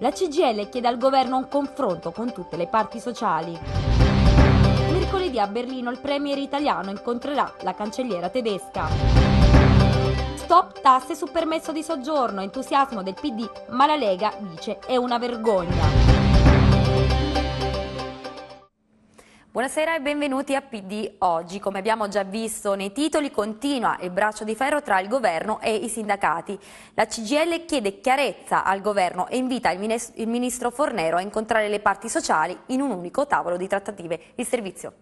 La CGL chiede al governo un confronto con tutte le parti sociali. Mercoledì a Berlino il premier italiano incontrerà la cancelliera tedesca. Stop tasse su permesso di soggiorno, entusiasmo del PD, ma la Lega dice è una vergogna. Buonasera e benvenuti a PD Oggi. Come abbiamo già visto nei titoli, continua il braccio di ferro tra il governo e i sindacati. La CGL chiede chiarezza al governo e invita il ministro Fornero a incontrare le parti sociali in un unico tavolo di trattative. Il servizio.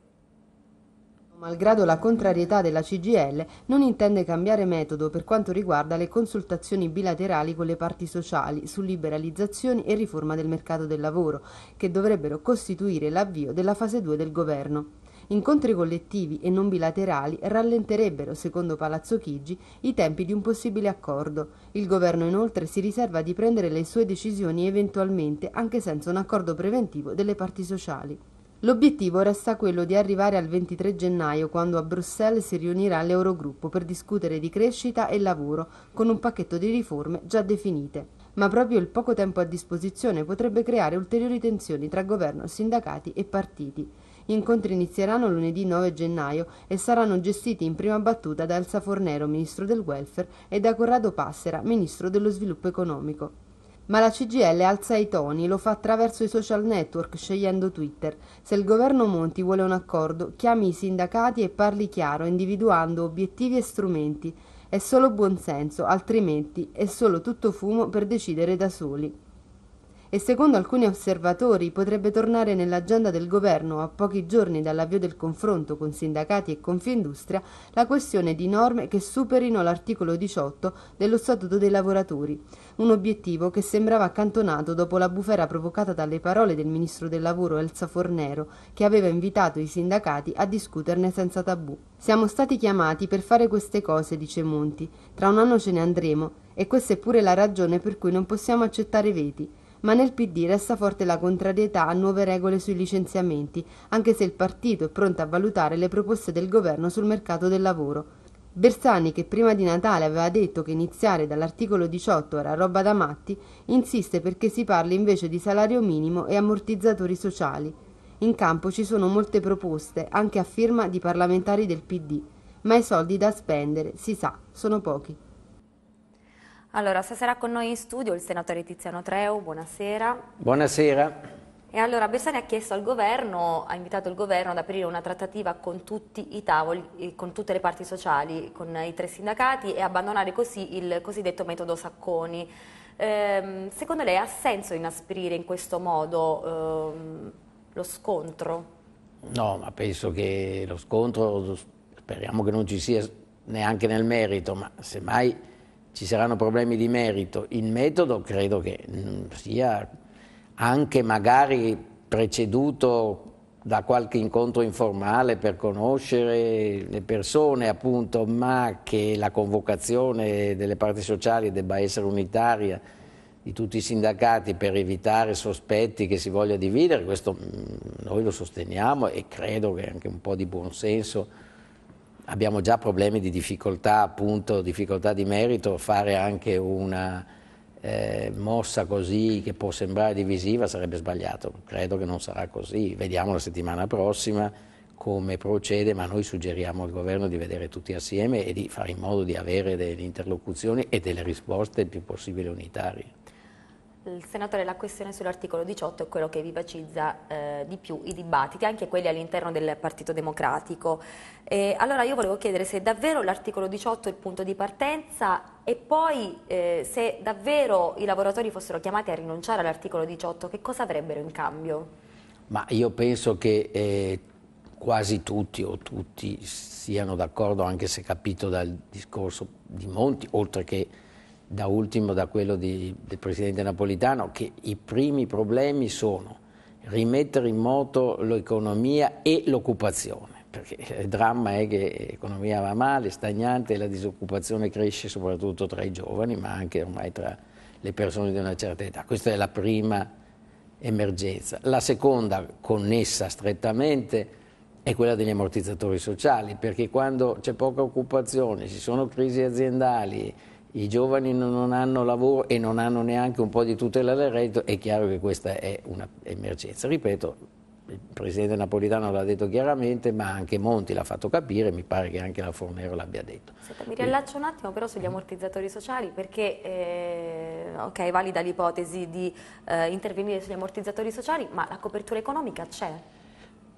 Malgrado la contrarietà della CGL, non intende cambiare metodo per quanto riguarda le consultazioni bilaterali con le parti sociali su liberalizzazioni e riforma del mercato del lavoro, che dovrebbero costituire l'avvio della fase 2 del governo. Incontri collettivi e non bilaterali rallenterebbero, secondo Palazzo Chigi, i tempi di un possibile accordo. Il governo inoltre si riserva di prendere le sue decisioni eventualmente anche senza un accordo preventivo delle parti sociali. L'obiettivo resta quello di arrivare al 23 gennaio quando a Bruxelles si riunirà l'Eurogruppo per discutere di crescita e lavoro con un pacchetto di riforme già definite. Ma proprio il poco tempo a disposizione potrebbe creare ulteriori tensioni tra governo, sindacati e partiti. Gli incontri inizieranno lunedì 9 gennaio e saranno gestiti in prima battuta da Elsa Fornero, ministro del welfare, e da Corrado Passera, ministro dello sviluppo economico. Ma la CGL alza i toni, lo fa attraverso i social network, scegliendo Twitter. Se il governo Monti vuole un accordo, chiami i sindacati e parli chiaro, individuando obiettivi e strumenti. È solo buonsenso, altrimenti è solo tutto fumo per decidere da soli e secondo alcuni osservatori potrebbe tornare nell'agenda del governo a pochi giorni dall'avvio del confronto con sindacati e Confindustria la questione di norme che superino l'articolo 18 dello Statuto dei lavoratori, un obiettivo che sembrava accantonato dopo la bufera provocata dalle parole del ministro del lavoro Elsa Fornero, che aveva invitato i sindacati a discuterne senza tabù. Siamo stati chiamati per fare queste cose, dice Monti, tra un anno ce ne andremo e questa è pure la ragione per cui non possiamo accettare veti ma nel PD resta forte la contrarietà a nuove regole sui licenziamenti, anche se il partito è pronto a valutare le proposte del governo sul mercato del lavoro. Bersani, che prima di Natale aveva detto che iniziare dall'articolo 18 era roba da matti, insiste perché si parli invece di salario minimo e ammortizzatori sociali. In campo ci sono molte proposte, anche a firma di parlamentari del PD, ma i soldi da spendere, si sa, sono pochi. Allora, stasera con noi in studio il senatore Tiziano Treu, buonasera. Buonasera. E allora Bersani ha chiesto al governo, ha invitato il governo ad aprire una trattativa con tutti i tavoli, eh, con tutte le parti sociali, con i tre sindacati e abbandonare così il cosiddetto metodo Sacconi. Ehm, secondo lei ha senso inasprire in questo modo ehm, lo scontro? No, ma penso che lo scontro, speriamo che non ci sia neanche nel merito, ma semmai ci saranno problemi di merito. Il metodo credo che mm, sia anche magari preceduto da qualche incontro informale per conoscere le persone, appunto, ma che la convocazione delle parti sociali debba essere unitaria di tutti i sindacati per evitare sospetti che si voglia dividere, questo mm, noi lo sosteniamo e credo che anche un po' di buonsenso abbiamo già problemi di difficoltà, appunto, difficoltà di merito, fare anche una eh, mossa così che può sembrare divisiva sarebbe sbagliato. Credo che non sarà così. Vediamo la settimana prossima come procede, ma noi suggeriamo al governo di vedere tutti assieme e di fare in modo di avere delle interlocuzioni e delle risposte il più possibile unitarie. Senatore, la questione sull'articolo 18 è quello che vivacizza eh, di più i dibattiti, anche quelli all'interno del Partito Democratico. E allora io volevo chiedere se davvero l'articolo 18 è il punto di partenza e poi eh, se davvero i lavoratori fossero chiamati a rinunciare all'articolo 18, che cosa avrebbero in cambio? Ma io penso che eh, quasi tutti o tutti siano d'accordo, anche se capito dal discorso di Monti, oltre che da ultimo da quello di, del presidente Napolitano, che i primi problemi sono rimettere in moto l'economia e l'occupazione, perché il dramma è che l'economia va male, stagnante e la disoccupazione cresce soprattutto tra i giovani, ma anche ormai tra le persone di una certa età. Questa è la prima emergenza. La seconda, connessa strettamente, è quella degli ammortizzatori sociali, perché quando c'è poca occupazione, ci sono crisi aziendali, i giovani non hanno lavoro e non hanno neanche un po' di tutela del reddito, è chiaro che questa è un'emergenza. Ripeto, il presidente napolitano l'ha detto chiaramente, ma anche Monti l'ha fatto capire, mi pare che anche la Fornero l'abbia detto. Senta, mi riallaccio un attimo però sugli ammortizzatori sociali, perché eh, okay, valida l'ipotesi di eh, intervenire sugli ammortizzatori sociali, ma la copertura economica c'è?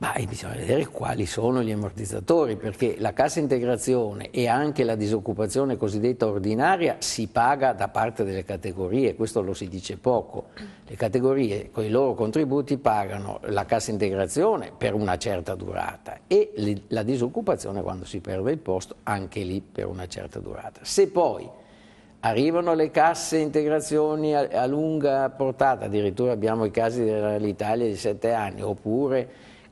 Ma bisogna vedere quali sono gli ammortizzatori, perché la cassa integrazione e anche la disoccupazione cosiddetta ordinaria si paga da parte delle categorie, questo lo si dice poco. Le categorie con i loro contributi pagano la cassa integrazione per una certa durata e la disoccupazione quando si perde il posto anche lì per una certa durata. Se poi arrivano le casse integrazioni a, a lunga portata, addirittura abbiamo i casi dell'Italia di 7 anni, oppure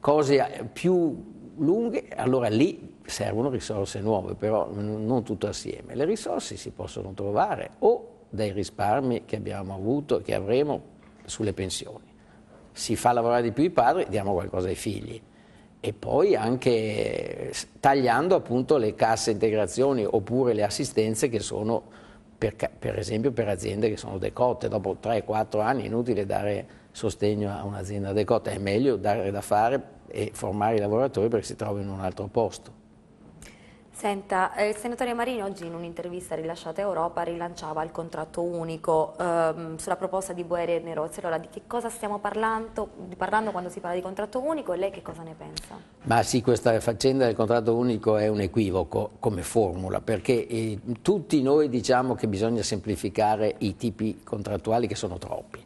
cose eh, più lunghe, allora lì servono risorse nuove, però non tutto assieme. Le risorse si possono trovare o dai risparmi che abbiamo avuto, che avremo sulle pensioni. Si fa lavorare di più i padri, diamo qualcosa ai figli. E poi anche tagliando appunto le casse integrazioni oppure le assistenze che sono, per, per esempio, per aziende che sono decotte. Dopo 3-4 anni è inutile dare sostegno a un'azienda decotta, è meglio dare da fare e formare i lavoratori perché si trovano in un altro posto. Senta, eh, il senatore Marini oggi in un'intervista rilasciata a Europa rilanciava il contratto unico ehm, sulla proposta di Boeri e Nerozzi. Allora, di che cosa stiamo parlando, parlando, quando si parla di contratto unico e lei che cosa ne pensa? Ma sì, questa faccenda del contratto unico è un equivoco come formula, perché eh, tutti noi diciamo che bisogna semplificare i tipi contrattuali che sono troppi.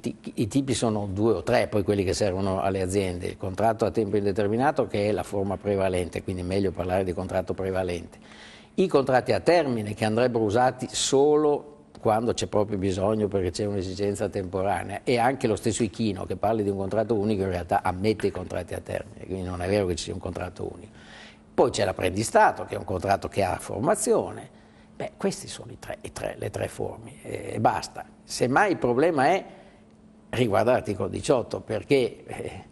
I, I, tipi sono due o tre, poi quelli che servono alle aziende. Il contratto a tempo indeterminato che è la forma prevalente, quindi è meglio parlare di contratto prevalente. I contratti a termine che andrebbero usati solo quando c'è proprio bisogno perché c'è un'esigenza temporanea e anche lo stesso Ichino che parla di un contratto unico in realtà ammette i contratti a termine, quindi non è vero che ci sia un contratto unico. Poi c'è l'apprendistato che è un contratto che ha formazione. Beh, queste sono tre, tre, le tre forme e basta. Semmai il problema è riguarda l'articolo 18 perché eh,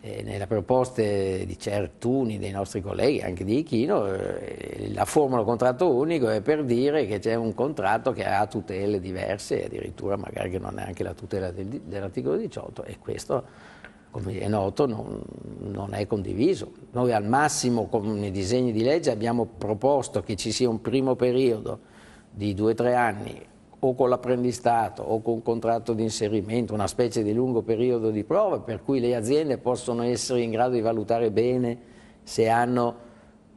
eh, nelle proposte di certuni dei nostri colleghi, anche di Ichino, eh, la formula contratto unico è per dire che c'è un contratto che ha tutele diverse, addirittura magari che non è anche la tutela del, dell'articolo 18 e questo, come è noto, non, non è condiviso. Noi al massimo con i disegni di legge abbiamo proposto che ci sia un primo periodo di due o tre anni o con l'apprendistato o con un contratto di inserimento, una specie di lungo periodo di prova per cui le aziende possono essere in grado di valutare bene se hanno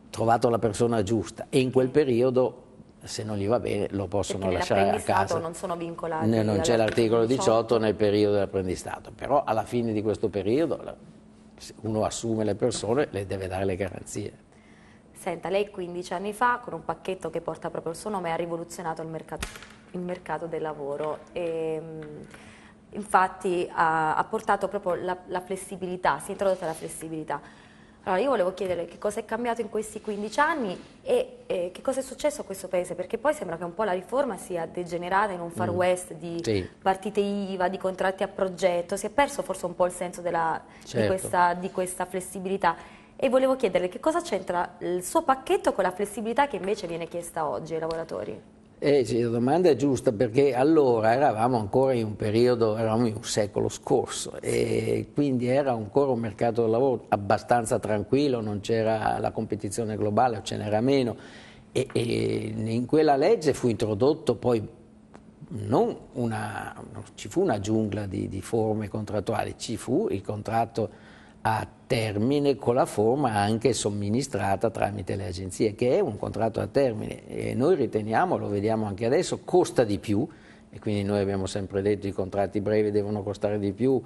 trovato la persona giusta e in quel periodo se non gli va bene lo possono lasciare a casa. non sono vincolati. Ne, non c'è l'articolo 18 nel periodo dell'apprendistato, però alla fine di questo periodo uno assume le persone, e le deve dare le garanzie. Senta, lei 15 anni fa con un pacchetto che porta proprio il suo nome ha rivoluzionato il mercato il mercato del lavoro. E, ehm, infatti ha, ha, portato proprio la, la flessibilità, si è introdotta la flessibilità. Allora io volevo chiedere che cosa è cambiato in questi 15 anni e eh, che cosa è successo a questo paese, perché poi sembra che un po' la riforma sia degenerata in un far mm. west di sì. partite IVA, di contratti a progetto, si è perso forse un po' il senso della, certo. di, questa, di questa flessibilità. E volevo chiederle che cosa c'entra il suo pacchetto con la flessibilità che invece viene chiesta oggi ai lavoratori? Eh sì, la domanda è giusta perché allora eravamo ancora in un periodo, eravamo in un secolo scorso e quindi era ancora un mercato del lavoro abbastanza tranquillo, non c'era la competizione globale o ce n'era meno e, e in quella legge fu introdotto poi non una, ci fu una giungla di, di forme contrattuali, ci fu il contratto a termine con la forma anche somministrata tramite le agenzie, che è un contratto a termine e noi riteniamo, lo vediamo anche adesso, costa di più e quindi noi abbiamo sempre detto che i contratti brevi devono costare di più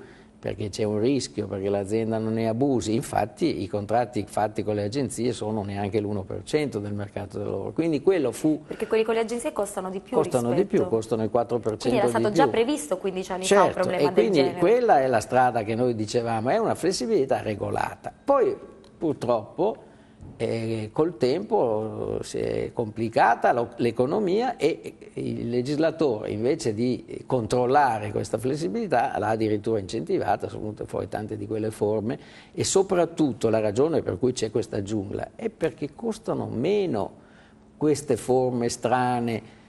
perché c'è un rischio, perché l'azienda non ne abusi. Infatti i contratti fatti con le agenzie sono neanche l'1% del mercato del lavoro. Quindi quello fu... Perché quelli con le agenzie costano di più Costano rispetto... di più, costano il 4% Quindi era stato già previsto 15 anni certo, fa un certo, problema e quindi genere. quella è la strada che noi dicevamo, è una flessibilità regolata. Poi purtroppo e col tempo si è complicata l'economia e il legislatore invece di controllare questa flessibilità l'ha addirittura incentivata, sono venute fuori tante di quelle forme e soprattutto la ragione per cui c'è questa giungla è perché costano meno queste forme strane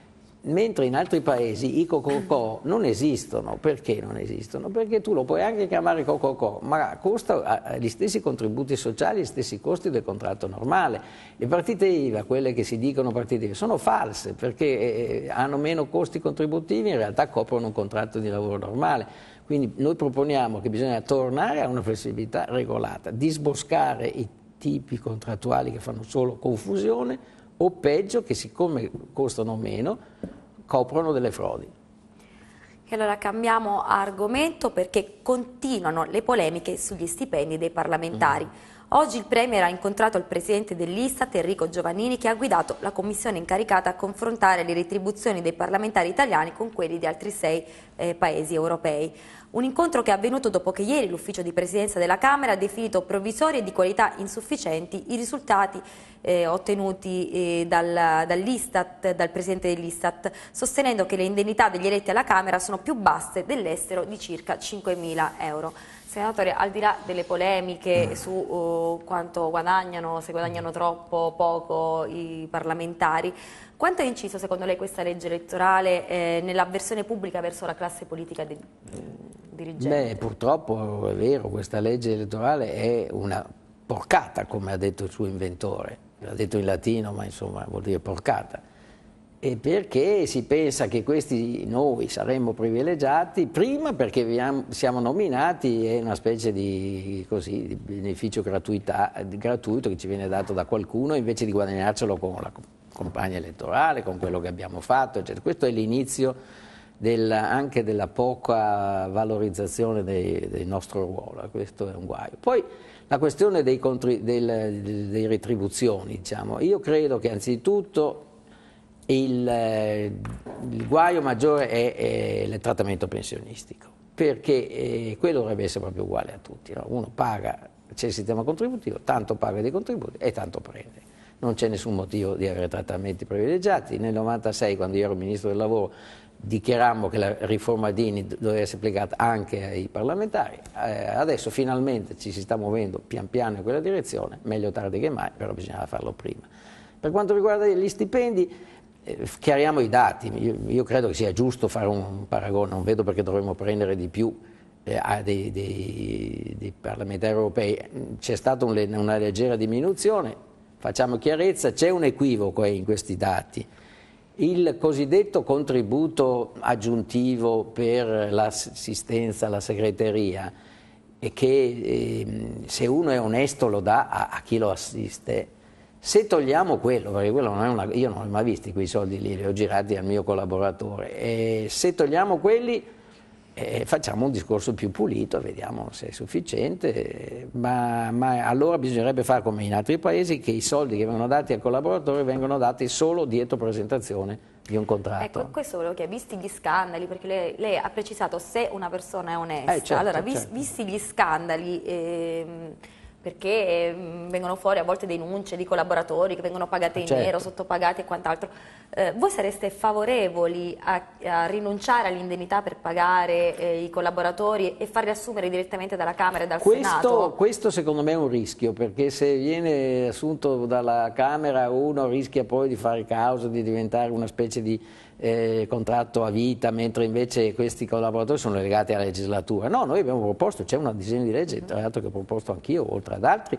mentre in altri paesi i cococò non esistono. Perché non esistono? Perché tu lo puoi anche chiamare cococò, ma costa gli stessi contributi sociali, gli stessi costi del contratto normale. Le partite IVA, quelle che si dicono partite IVA, sono false perché eh, eh, hanno meno costi contributivi, in realtà coprono un contratto di lavoro normale. Quindi noi proponiamo che bisogna tornare a una flessibilità regolata, disboscare i tipi contrattuali che fanno solo confusione, o peggio che siccome costano meno coprono delle frodi. E allora cambiamo argomento perché continuano le polemiche sugli stipendi dei parlamentari. Mm. Oggi il Premier ha incontrato il presidente dell'Istat Enrico Giovannini che ha guidato la commissione incaricata a confrontare le retribuzioni dei parlamentari italiani con quelli di altri sei eh, paesi europei. Un incontro che è avvenuto dopo che ieri l'ufficio di presidenza della Camera ha definito provvisori e di qualità insufficienti i risultati eh, ottenuti eh, dal, dall'Istat, dal presidente dell'Istat, sostenendo che le indennità degli eletti alla Camera sono più basse dell'estero di circa 5.000 euro. Senatore, al di là delle polemiche mm. su uh, quanto guadagnano, se guadagnano troppo o poco i parlamentari, quanto è inciso secondo lei questa legge elettorale eh, nell'avversione pubblica verso la classe politica de dirigente. Beh, purtroppo è vero, questa legge elettorale è una porcata, come ha detto il suo inventore, l'ha detto in latino, ma insomma vuol dire porcata. E perché si pensa che questi noi saremmo privilegiati? Prima perché siamo nominati è una specie di, così, di beneficio gratuita, gratuito che ci viene dato da qualcuno invece di guadagnarcelo con la compagna elettorale, con quello che abbiamo fatto. Eccetera. Questo è l'inizio della, anche della poca valorizzazione dei, del nostro ruolo, questo è un guaio. Poi la questione dei, contri, del, dei retribuzioni, diciamo. io credo che anzitutto il, il guaio maggiore è, è, il trattamento pensionistico, perché eh, quello dovrebbe essere proprio uguale a tutti, no? uno paga, c'è il sistema contributivo, tanto paga dei contributi e tanto prende non c'è nessun motivo di avere trattamenti privilegiati. Nel 1996, quando io ero ministro del lavoro, dichiarammo che la riforma Dini doveva essere applicata anche ai parlamentari, eh, adesso finalmente ci si sta muovendo pian piano in quella direzione, meglio tardi che mai, però bisognava farlo prima. Per quanto riguarda gli stipendi, eh, chiariamo i dati, io, io, credo che sia giusto fare un paragone, non vedo perché dovremmo prendere di più eh, a dei, dei, dei, parlamentari europei, c'è stata un, una leggera diminuzione, facciamo chiarezza, c'è un equivoco eh, in questi dati il cosiddetto contributo aggiuntivo per l'assistenza alla segreteria e che ehm, se uno è onesto lo dà a, a, chi lo assiste. Se togliamo quello, perché quello non una, io non ho mai visto quei soldi lì, li ho girati al mio collaboratore, se togliamo quelli eh, facciamo un discorso più pulito, vediamo se è sufficiente, ma, ma, allora bisognerebbe fare come in altri paesi che i soldi che vengono dati al collaboratore vengono dati solo dietro presentazione di un contratto. Ecco, questo volevo chiedere, visti gli scandali, perché lei, lei ha precisato se una persona è eh, onesta, eh, certo, allora certo. visti gli scandali... Eh, perché mh, mm, vengono fuori a volte denunce di collaboratori che vengono pagati in certo. nero, sottopagati e quant'altro. Eh, voi sareste favorevoli a, a rinunciare all'indennità per pagare eh, i collaboratori e farli assumere direttamente dalla Camera e dal questo, Senato? Questo secondo me è un rischio, perché se viene assunto dalla Camera uno rischia poi di fare causa, di diventare una specie di eh, contratto a vita, mentre invece questi collaboratori sono legati alla legislatura. No, noi abbiamo proposto, c'è un disegno di legge, tra l'altro che ho proposto anch'io, oltre ad altri,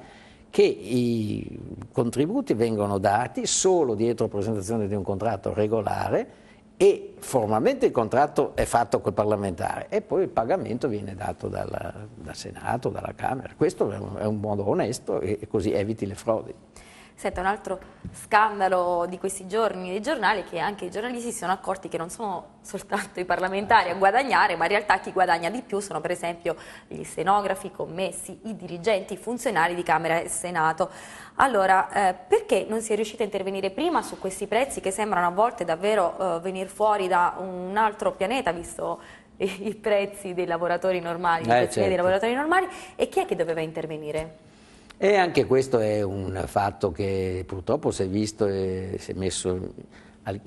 che i contributi vengono dati solo dietro presentazione di un contratto regolare e formalmente il contratto è fatto col parlamentare e poi il pagamento viene dato dalla, dal Senato, dalla Camera. Questo è un, è un modo onesto e così eviti le frodi. Senta, un altro scandalo di questi giorni dei giornali è che anche i giornalisti si sono accorti che non sono soltanto i parlamentari a guadagnare, ma in realtà chi guadagna di più sono per esempio gli scenografi, i commessi, i dirigenti, i funzionari di Camera e Senato. Allora, eh, perché non si è riusciti a intervenire prima su questi prezzi che sembrano a volte davvero eh, venire fuori da un altro pianeta, visto i prezzi dei lavoratori normali, eh, certo. dei lavoratori normali e chi è che doveva intervenire? E anche questo è un fatto che purtroppo si è visto e si è messo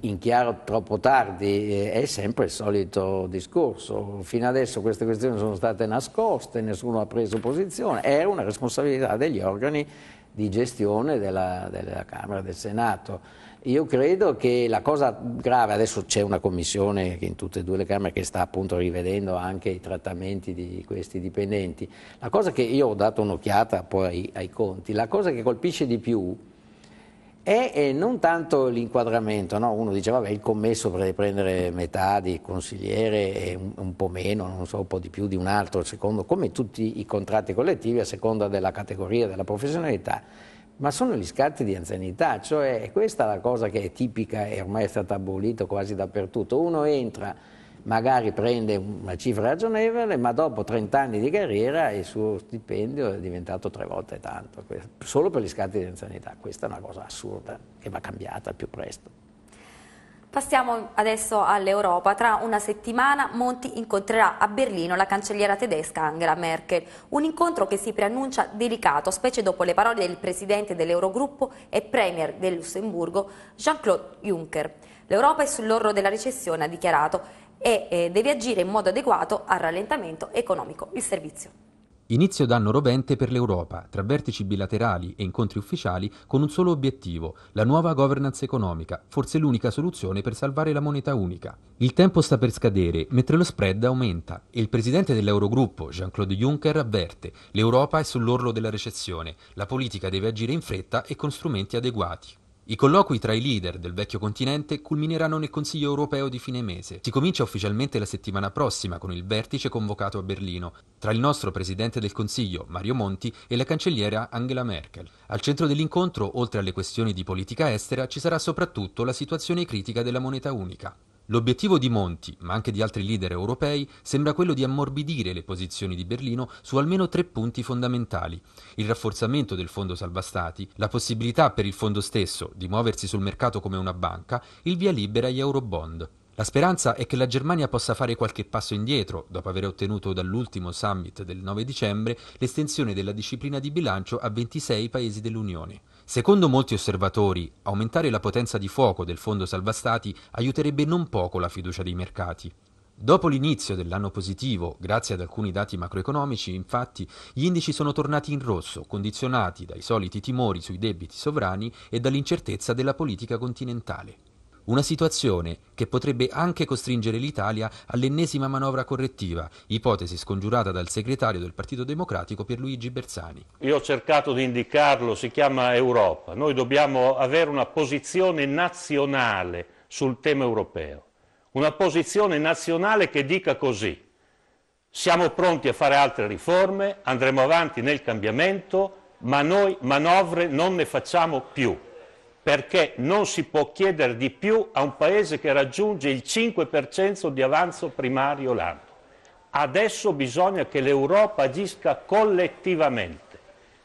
in chiaro troppo tardi, è sempre il solito discorso. Fino adesso queste questioni sono state nascoste, nessuno ha preso posizione, era una responsabilità degli organi di gestione della, della Camera del Senato. Io credo che la cosa grave, adesso c'è una commissione in tutte e due le Camere che sta appunto rivedendo anche i trattamenti di questi dipendenti, la cosa che io ho dato un'occhiata poi ai conti, la cosa che colpisce di più è eh, non tanto l'inquadramento, no? uno dice vabbè il commesso deve prendere metà di consigliere e un, un, po' meno, non so, un po' di più di un altro, secondo, come tutti i contratti collettivi a seconda della categoria, della professionalità ma sono gli scatti di anzianità, cioè questa è la cosa che è tipica e ormai è stata abolita quasi dappertutto. Uno entra, magari prende una cifra ragionevole, ma dopo 30 anni di carriera il suo stipendio è diventato tre volte tanto, solo per gli scatti di anzianità. Questa è una cosa assurda che va cambiata più presto. Passiamo adesso all'Europa. Tra una settimana Monti incontrerà a Berlino la cancelliera tedesca Angela Merkel. Un incontro che si preannuncia delicato, specie dopo le parole del presidente dell'Eurogruppo e premier del Lussemburgo Jean-Claude Juncker. L'Europa è sull'orlo della recessione, ha dichiarato, e eh, deve agire in modo adeguato al rallentamento economico. Il servizio. Inizio d'anno rovente per l'Europa, tra vertici bilaterali e incontri ufficiali con un solo obiettivo, la nuova governance economica, forse l'unica soluzione per salvare la moneta unica. Il tempo sta per scadere, mentre lo spread aumenta e il presidente dell'Eurogruppo, Jean-Claude Juncker, avverte l'Europa è sull'orlo della recessione, la politica deve agire in fretta e con strumenti adeguati. I colloqui tra i leader del vecchio continente culmineranno nel Consiglio europeo di fine mese. Si comincia ufficialmente la settimana prossima con il vertice convocato a Berlino tra il nostro presidente del Consiglio, Mario Monti, e la cancelliera Angela Merkel. Al centro dell'incontro, oltre alle questioni di politica estera, ci sarà soprattutto la situazione critica della moneta unica. L'obiettivo di Monti, ma anche di altri leader europei, sembra quello di ammorbidire le posizioni di Berlino su almeno tre punti fondamentali. Il rafforzamento del fondo salva stati, la possibilità per il fondo stesso di muoversi sul mercato come una banca, il via libera agli eurobond. La speranza è che la Germania possa fare qualche passo indietro, dopo aver ottenuto dall'ultimo summit del 9 dicembre l'estensione della disciplina di bilancio a 26 paesi dell'Unione. Secondo molti osservatori, aumentare la potenza di fuoco del fondo salvastati aiuterebbe non poco la fiducia dei mercati. Dopo l'inizio dell'anno positivo, grazie ad alcuni dati macroeconomici, infatti, gli indici sono tornati in rosso, condizionati dai soliti timori sui debiti sovrani e dall'incertezza della politica continentale. Una situazione che potrebbe anche costringere l'Italia all'ennesima manovra correttiva, ipotesi scongiurata dal segretario del Partito Democratico Pierluigi Bersani. Io ho cercato di indicarlo, si chiama Europa. Noi dobbiamo avere una posizione nazionale sul tema europeo. Una posizione nazionale che dica così. Siamo pronti a fare altre riforme, andremo avanti nel cambiamento, ma noi manovre non ne facciamo più perché non si può chiedere di più a un Paese che raggiunge il 5% di avanzo primario l'anno. Adesso bisogna che l'Europa agisca collettivamente.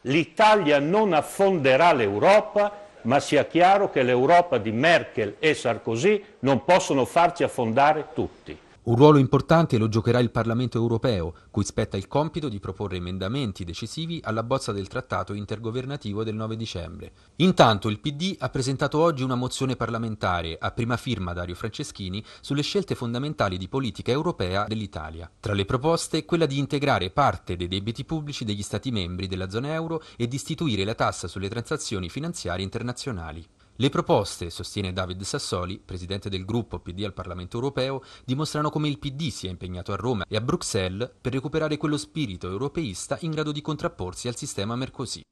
L'Italia non affonderà l'Europa, ma sia chiaro che l'Europa di Merkel e Sarkozy non possono farci affondare tutti. Un ruolo importante lo giocherà il Parlamento europeo, cui spetta il compito di proporre emendamenti decisivi alla bozza del trattato intergovernativo del 9 dicembre. Intanto il PD ha presentato oggi una mozione parlamentare, a prima firma Dario Franceschini, sulle scelte fondamentali di politica europea dell'Italia. Tra le proposte, quella di integrare parte dei debiti pubblici degli Stati membri della zona euro e di istituire la tassa sulle transazioni finanziarie internazionali. Le proposte, sostiene David Sassoli, presidente del gruppo PD al Parlamento europeo, dimostrano come il PD si è impegnato a Roma e a Bruxelles per recuperare quello spirito europeista in grado di contrapporsi al sistema Mercosì.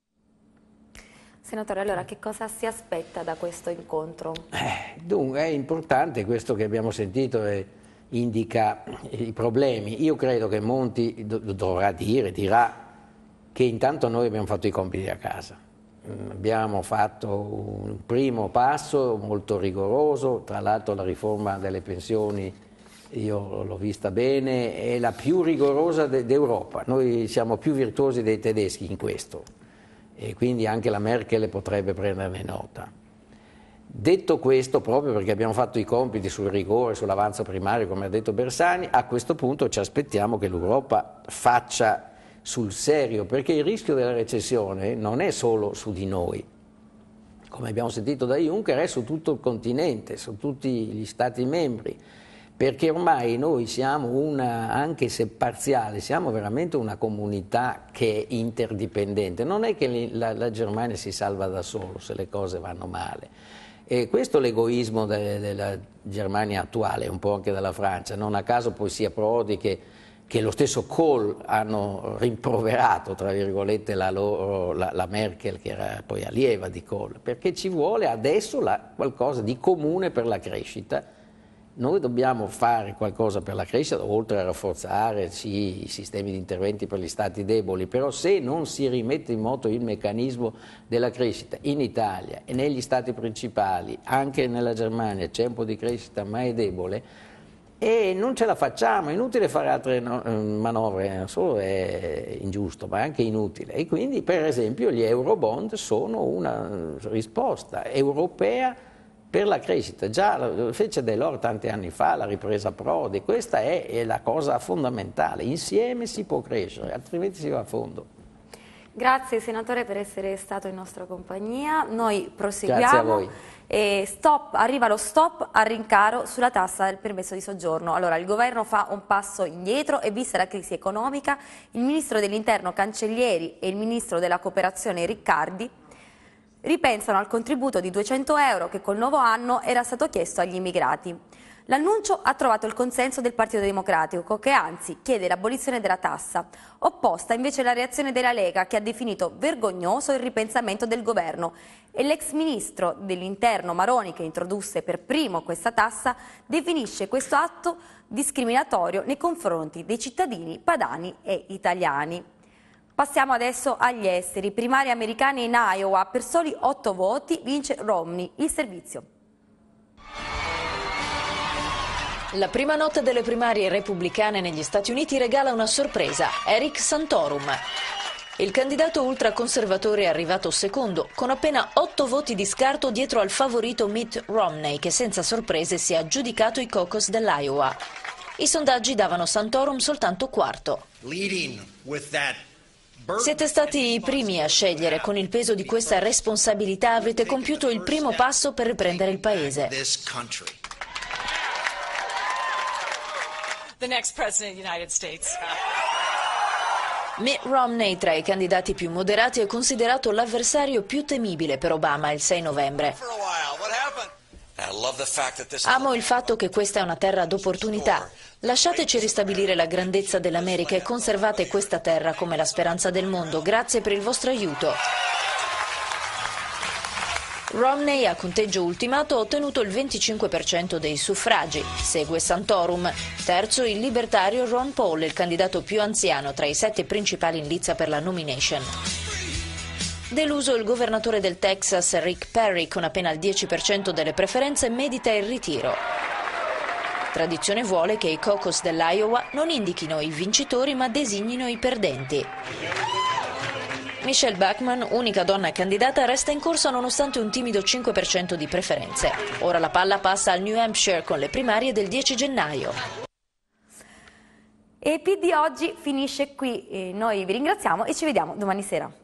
Senatore, allora che cosa si aspetta da questo incontro? Eh, dunque, è importante questo che abbiamo sentito e indica i problemi. Io credo che Monti dovrà dire, dirà che intanto noi abbiamo fatto i compiti a casa Mm, abbiamo fatto un primo passo molto rigoroso, tra l'altro la riforma delle pensioni io l'ho vista bene, è la più rigorosa d'Europa, noi siamo più virtuosi dei tedeschi in questo e quindi anche la Merkel potrebbe prenderne nota. Detto questo, proprio perché abbiamo fatto i compiti sul rigore, sull'avanzo primario, come ha detto Bersani, a questo punto ci aspettiamo che l'Europa faccia sul serio, perché il rischio della recessione non è solo su di noi, come abbiamo sentito da Juncker, è su tutto il continente, su tutti gli Stati membri, perché ormai noi siamo una, anche se parziale, siamo veramente una comunità che è interdipendente. Non è che la, la Germania si salva da solo se le cose vanno male. E questo è l'egoismo de, della Germania attuale, un po' anche della Francia. Non a caso poi sia Prodi che che lo stesso Kohl hanno rimproverato, tra virgolette, la, loro, la, la Merkel, che era poi allieva di Kohl, perché ci vuole adesso la, qualcosa di comune per la crescita. Noi dobbiamo fare qualcosa per la crescita, oltre a rafforzare sì, i sistemi di interventi per gli stati deboli, però se non si rimette in moto il meccanismo della crescita in Italia e negli stati principali, anche nella Germania c'è un po' di crescita ma è debole, e non ce la facciamo, è inutile fare altre eh, manovre, non eh, solo è ingiusto, ma è anche inutile. E quindi, per esempio, gli euro bond sono una eh, risposta europea per la crescita. Già fece Delors tanti anni fa la ripresa Prodi, questa è, la cosa fondamentale, insieme si può crescere, altrimenti si va a fondo. Grazie senatore per essere stato in nostra compagnia, noi proseguiamo. Grazie a voi e stop, arriva lo stop al rincaro sulla tassa del permesso di soggiorno. Allora il governo fa un passo indietro e vista la crisi economica il ministro dell'interno Cancellieri e il ministro della cooperazione Riccardi ripensano al contributo di 200 euro che col nuovo anno era stato chiesto agli immigrati. L'annuncio ha trovato il consenso del Partito Democratico, che anzi chiede l'abolizione della tassa. Opposta invece la reazione della Lega, che ha definito vergognoso il ripensamento del governo. E l'ex ministro dell'interno Maroni, che introdusse per primo questa tassa, definisce questo atto discriminatorio nei confronti dei cittadini padani e italiani. Passiamo adesso agli esteri. Primarie americane in Iowa, per soli otto voti vince Romney, il servizio La prima notte delle primarie repubblicane negli Stati Uniti regala una sorpresa, Eric Santorum. Il candidato ultraconservatore è arrivato secondo, con appena otto voti di scarto dietro al favorito Mitt Romney, che senza sorprese si è aggiudicato i caucus dell'Iowa. I sondaggi davano Santorum soltanto quarto. Siete stati i primi a scegliere, con il peso di questa responsabilità avete compiuto il primo passo per riprendere il Paese. the next president of the United States. Mitt Romney, tra i candidati più moderati, è considerato l'avversario più temibile per Obama il 6 novembre. Amo il fatto che questa è una terra d'opportunità. Lasciateci ristabilire la grandezza dell'America e conservate questa terra come la speranza del mondo. Grazie per il vostro aiuto. Romney, a conteggio ultimato, ha ottenuto il 25% dei suffragi. Segue Santorum. Terzo il libertario Ron Paul, il candidato più anziano tra i sette principali in lizza per la nomination. Deluso il governatore del Texas Rick Perry con appena il 10% delle preferenze medita il ritiro. Tradizione vuole che i caucus dell'Iowa non indichino i vincitori ma designino i perdenti. Michelle Bachmann, unica donna candidata, resta in corsa nonostante un timido 5% di preferenze. Ora la palla passa al New Hampshire con le primarie del 10 gennaio. E PD oggi finisce qui. Noi vi ringraziamo e ci vediamo domani sera.